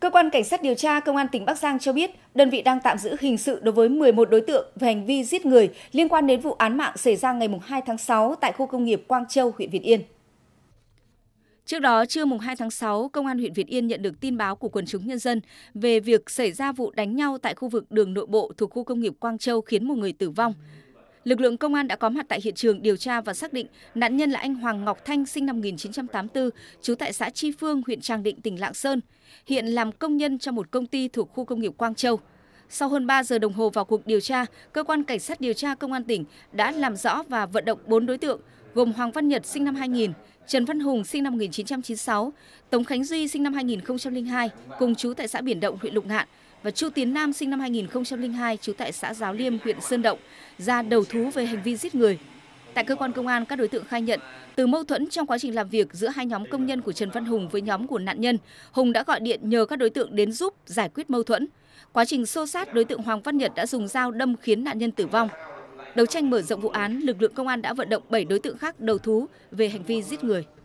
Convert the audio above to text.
Cơ quan Cảnh sát điều tra Công an tỉnh Bắc Giang cho biết, đơn vị đang tạm giữ hình sự đối với 11 đối tượng về hành vi giết người liên quan đến vụ án mạng xảy ra ngày 2 tháng 6 tại khu công nghiệp Quang Châu, huyện Việt Yên. Trước đó, trưa mùng 2 tháng 6, Công an huyện Việt Yên nhận được tin báo của quần chúng nhân dân về việc xảy ra vụ đánh nhau tại khu vực đường nội bộ thuộc khu công nghiệp Quang Châu khiến một người tử vong lực lượng công an đã có mặt tại hiện trường điều tra và xác định nạn nhân là anh Hoàng Ngọc Thanh sinh năm 1984, trú tại xã Tri Phương, huyện Tràng Định, tỉnh Lạng Sơn, hiện làm công nhân trong một công ty thuộc khu công nghiệp Quang Châu. Sau hơn 3 giờ đồng hồ vào cuộc điều tra, cơ quan cảnh sát điều tra công an tỉnh đã làm rõ và vận động 4 đối tượng gồm Hoàng Văn Nhật sinh năm 2000, Trần Văn Hùng sinh năm 1996, Tống Khánh Duy sinh năm 2002 cùng chú tại xã Biển Động huyện Lục Ngạn và Chu Tiến Nam sinh năm 2002 trú tại xã Giáo Liêm huyện Sơn Động ra đầu thú về hành vi giết người. Tại cơ quan công an, các đối tượng khai nhận từ mâu thuẫn trong quá trình làm việc giữa hai nhóm công nhân của Trần Văn Hùng với nhóm của nạn nhân, Hùng đã gọi điện nhờ các đối tượng đến giúp giải quyết mâu thuẫn. Quá trình xô sát, đối tượng Hoàng Văn Nhật đã dùng dao đâm khiến nạn nhân tử vong. Đấu tranh mở rộng vụ án, lực lượng công an đã vận động 7 đối tượng khác đầu thú về hành vi giết người.